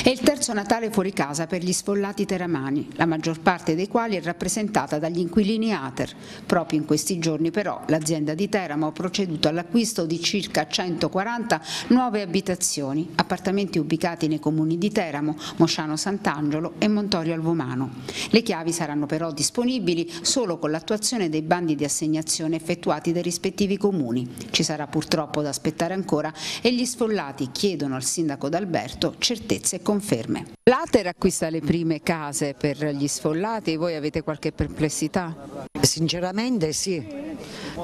È il terzo Natale fuori casa per gli sfollati teramani, la maggior parte dei quali è rappresentata dagli inquilini Ater. Proprio in questi giorni però l'azienda di Teramo ha proceduto all'acquisto di circa 140 nuove abitazioni, appartamenti ubicati nei comuni di Teramo, Mosciano Sant'Angelo e Montorio Alvomano. Le chiavi saranno però disponibili solo con l'attuazione dei bandi di assegnazione effettuati dai rispettivi comuni. Ci sarà purtroppo da aspettare ancora e gli sfollati chiedono al sindaco d'Alberto certezze e conferenze conferme. L'Ater acquista le prime case per gli sfollati, voi avete qualche perplessità? Sinceramente sì,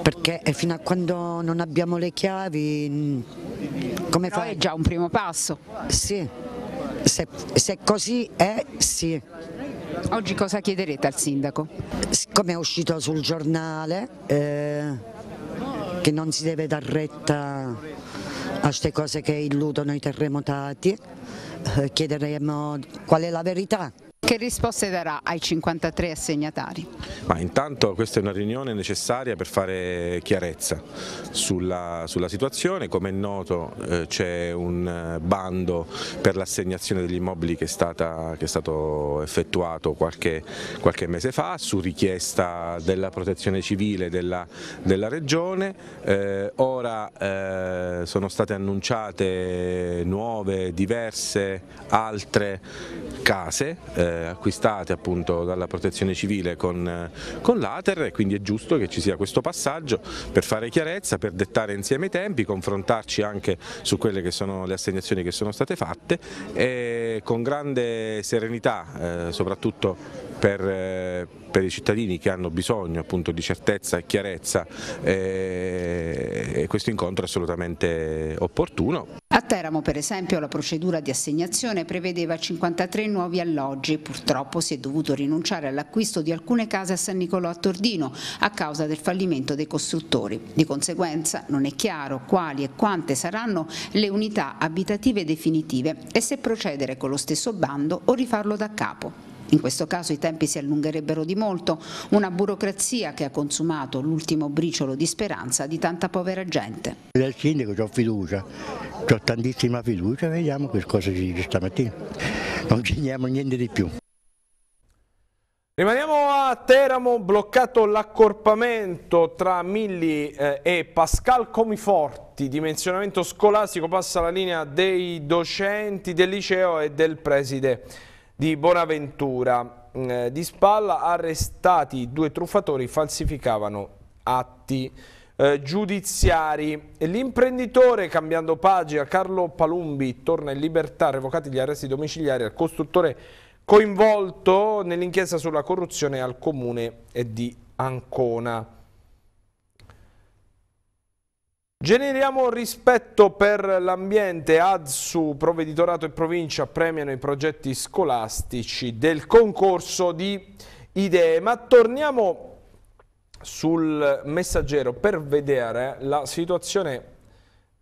perché fino a quando non abbiamo le chiavi mm, come Però è già un primo passo. Sì, se, se così è sì. Oggi cosa chiederete al sindaco? Siccome è uscito sul giornale eh, che non si deve dar retta a queste cose che illudono i terremotati, eh, chiederemo qual è la verità. Che risposte darà ai 53 assegnatari? Ma intanto questa è una riunione necessaria per fare chiarezza sulla, sulla situazione, come è noto eh, c'è un eh, bando per l'assegnazione degli immobili che è, stata, che è stato effettuato qualche, qualche, mese fa su richiesta della protezione civile della, della regione, eh, ora eh, sono state annunciate nuove, diverse, altre case eh, eh, acquistate appunto dalla protezione civile con, eh, con l'Ater e quindi è giusto che ci sia questo passaggio per fare chiarezza, per dettare insieme i tempi, confrontarci anche su quelle che sono le assegnazioni che sono state fatte e con grande serenità eh, soprattutto per, eh, per i cittadini che hanno bisogno appunto di certezza e chiarezza e, eh, e questo incontro è assolutamente opportuno. A Teramo per esempio la procedura di assegnazione prevedeva 53 nuovi alloggi, purtroppo si è dovuto rinunciare all'acquisto di alcune case a San Nicolò a Tordino a causa del fallimento dei costruttori. Di conseguenza non è chiaro quali e quante saranno le unità abitative definitive e se procedere con lo stesso bando o rifarlo da capo in questo caso i tempi si allungherebbero di molto, una burocrazia che ha consumato l'ultimo briciolo di speranza di tanta povera gente. Del sindaco ho fiducia, ho tantissima fiducia, vediamo che cosa ci dice stamattina, non ci diamo niente di più. Rimaniamo a Teramo, bloccato l'accorpamento tra Milli eh, e Pascal Comiforti, dimensionamento scolastico passa la linea dei docenti del liceo e del preside di Bonaventura mm, eh, di Spalla, arrestati due truffatori falsificavano atti eh, giudiziari. L'imprenditore, cambiando pagina, Carlo Palumbi torna in libertà, revocati gli arresti domiciliari al costruttore coinvolto nell'inchiesta sulla corruzione al comune di Ancona. Generiamo rispetto per l'ambiente, ADSU, Provveditorato e Provincia premiano i progetti scolastici del concorso di idee, ma torniamo sul messaggero per vedere la situazione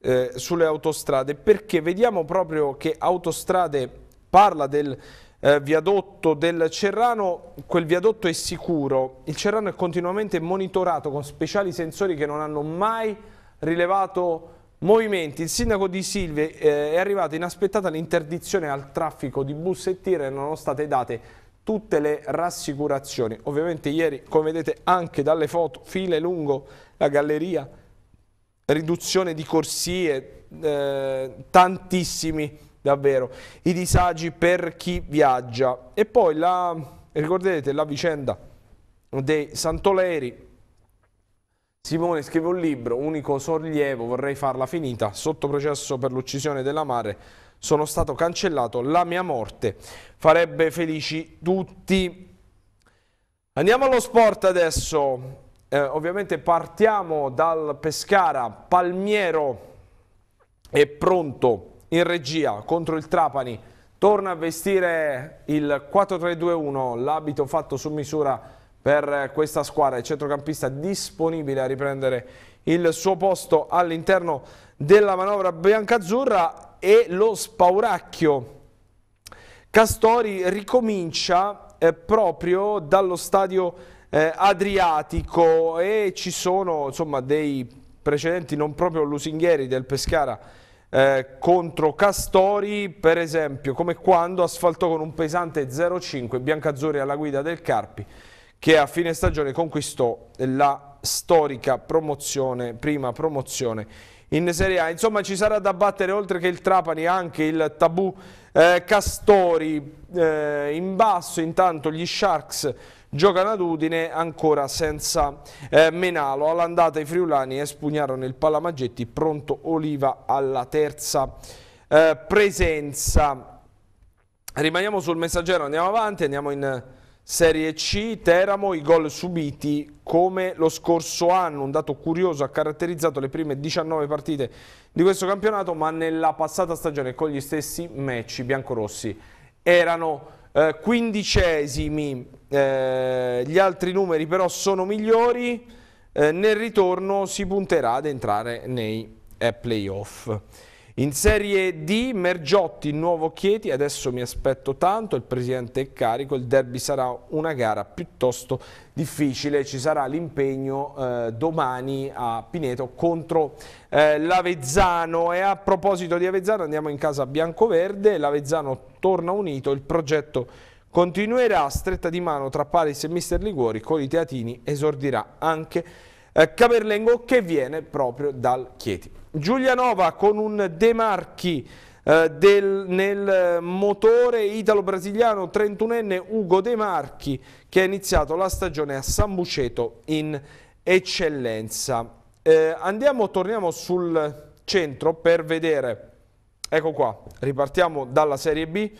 eh, sulle autostrade, perché vediamo proprio che autostrade parla del eh, viadotto del Cerrano, quel viadotto è sicuro, il Cerrano è continuamente monitorato con speciali sensori che non hanno mai rilevato Movimenti, il sindaco di Silve eh, è arrivato inaspettata l'interdizione al traffico di bus e tir e non sono state date tutte le rassicurazioni. Ovviamente ieri, come vedete anche dalle foto, file lungo la galleria, riduzione di corsie, eh, tantissimi davvero, i disagi per chi viaggia. E poi la, ricorderete la vicenda dei Santoleri, Simone scrive un libro, unico sorlievo, vorrei farla finita, sotto processo per l'uccisione della madre, sono stato cancellato, la mia morte farebbe felici tutti. Andiamo allo sport adesso, eh, ovviamente partiamo dal Pescara, Palmiero è pronto in regia contro il Trapani, torna a vestire il 4-3-2-1, l'abito fatto su misura per questa squadra, il centrocampista disponibile a riprendere il suo posto all'interno della manovra biancazzurra e lo spauracchio Castori ricomincia eh, proprio dallo stadio eh, Adriatico e ci sono insomma, dei precedenti non proprio lusinghieri del Pescara eh, contro Castori, per esempio come quando asfaltò con un pesante 0-5 Biancazzurri alla guida del Carpi che a fine stagione conquistò la storica promozione, prima promozione in Serie A. Insomma ci sarà da battere oltre che il Trapani anche il tabù eh, Castori eh, in basso intanto gli Sharks giocano ad Udine ancora senza eh, Menalo. All'andata i friulani espugnarono il Palamaggetti, pronto Oliva alla terza eh, presenza. Rimaniamo sul messaggero, andiamo avanti, andiamo in... Serie C, Teramo, i gol subiti come lo scorso anno, un dato curioso ha caratterizzato le prime 19 partite di questo campionato, ma nella passata stagione con gli stessi match i biancorossi erano eh, quindicesimi, eh, gli altri numeri però sono migliori, eh, nel ritorno si punterà ad entrare nei eh, playoff. In Serie D, Mergiotti, Nuovo Chieti, adesso mi aspetto tanto, il presidente è carico, il derby sarà una gara piuttosto difficile, ci sarà l'impegno eh, domani a Pineto contro eh, l'Avezzano e a proposito di Avezzano andiamo in casa biancoverde, l'Avezzano torna unito, il progetto continuerà stretta di mano tra Paris e Mister Liguori, con i teatini esordirà anche eh, Caberlengo che viene proprio dal Chieti. Giulianova con un De Marchi eh, del, nel motore italo-brasiliano 31enne Ugo De Marchi che ha iniziato la stagione a San Buceto in eccellenza. Eh, andiamo, torniamo sul centro per vedere, ecco qua, ripartiamo dalla Serie B,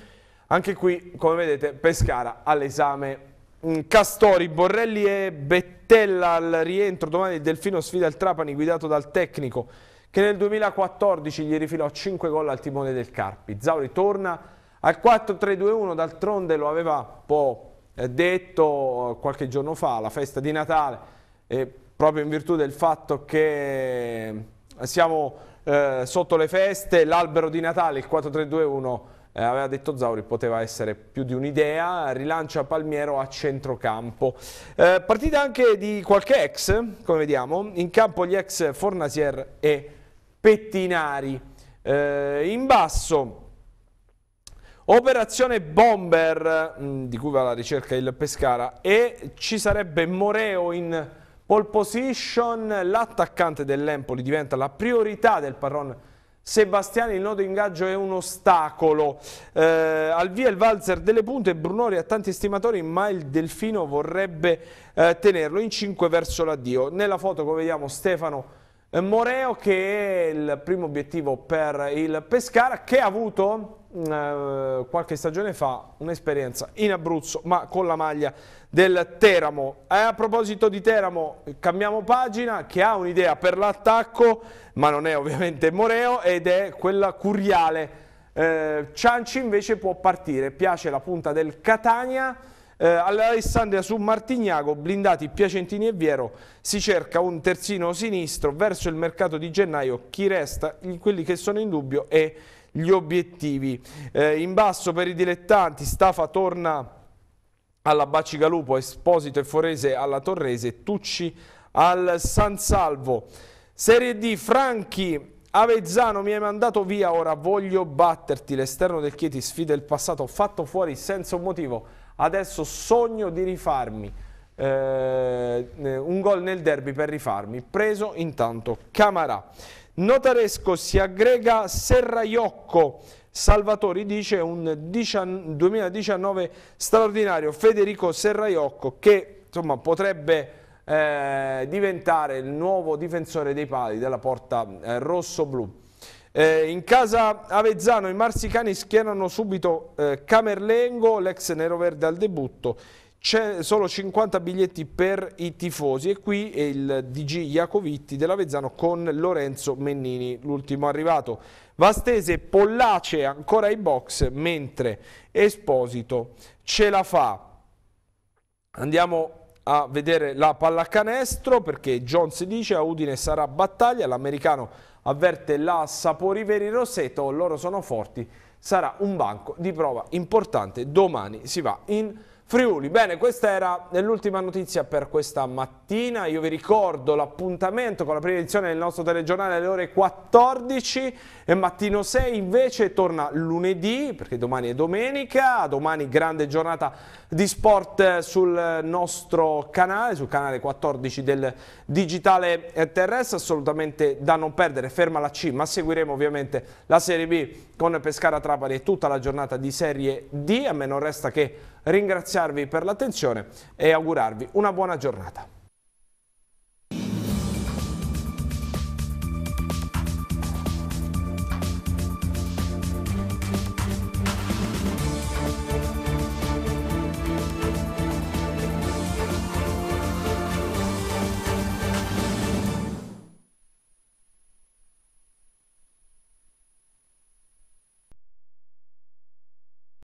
anche qui come vedete Pescara all'esame mm, Castori, Borrelli e Bettella al rientro, domani il Delfino sfida il Trapani guidato dal tecnico che nel 2014 gli rifilò 5 gol al timone del Carpi. Zauri torna al 4-3-2-1, d'altronde lo aveva un po' eh, detto eh, qualche giorno fa, alla festa di Natale, eh, proprio in virtù del fatto che eh, siamo eh, sotto le feste, l'albero di Natale, il 4-3-2-1, eh, aveva detto Zauri, poteva essere più di un'idea, rilancia Palmiero a centrocampo. partita anche di qualche ex, come vediamo, in campo gli ex Fornasier e Pettinari. Eh, in basso, operazione Bomber, mm, di cui va alla ricerca il Pescara, e ci sarebbe Moreo in pole position, l'attaccante dell'Empoli diventa la priorità del Parron Sebastiani, il nodo ingaggio è un ostacolo, eh, al via il valzer delle punte, Brunori ha tanti stimatori ma il Delfino vorrebbe eh, tenerlo in 5 verso l'addio, nella foto come vediamo Stefano eh, Moreo che è il primo obiettivo per il Pescara che ha avuto mm, eh, qualche stagione fa un'esperienza in Abruzzo ma con la maglia del Teramo. Eh, a proposito di Teramo cambiamo pagina che ha un'idea per l'attacco ma non è ovviamente Moreo ed è quella curiale. Eh, Cianci invece può partire, piace la punta del Catania eh, All'Alessandria su Martignago, blindati Piacentini e Viero, si cerca un terzino sinistro verso il mercato di gennaio, chi resta, quelli che sono in dubbio e gli obiettivi. Eh, in basso per i dilettanti, Stafa torna alla Bacigalupo, Esposito e Forese alla Torrese, Tucci al San Salvo. Serie D, Franchi, Avezzano mi hai mandato via, ora voglio batterti. L'esterno del Chieti sfida il passato, fatto fuori senza un motivo adesso sogno di rifarmi eh, eh, un gol nel derby per rifarmi preso intanto Camarà Notaresco si aggrega Serraiocco Salvatori dice un 2019 straordinario Federico Serraiocco che insomma, potrebbe eh, diventare il nuovo difensore dei pali della porta eh, rosso-blu eh, in casa Avezzano i marsicani schienano subito eh, Camerlengo, l'ex neroverde al debutto. C'è solo 50 biglietti per i tifosi e qui è il DG Iacovitti dell'Avezzano con Lorenzo Mennini, l'ultimo arrivato. Vastese Pollace ancora ai box mentre Esposito ce la fa. Andiamo a vedere la pallacanestro perché Jones dice a Udine sarà battaglia, l'americano avverte la Sapori Veri Rosseto, loro sono forti, sarà un banco di prova importante, domani si va in Friuli. Bene, questa era l'ultima notizia per questa mattina, io vi ricordo l'appuntamento con la prima edizione del nostro telegiornale alle ore 14 e mattino 6 invece torna lunedì, perché domani è domenica, domani grande giornata di sport eh, sul nostro canale, sul canale 14 del Digitale eh, Terrestre, assolutamente da non perdere, ferma la C, ma seguiremo ovviamente la Serie B con Pescara Trapani e tutta la giornata di Serie D, a me non resta che ringraziarvi per l'attenzione e augurarvi una buona giornata.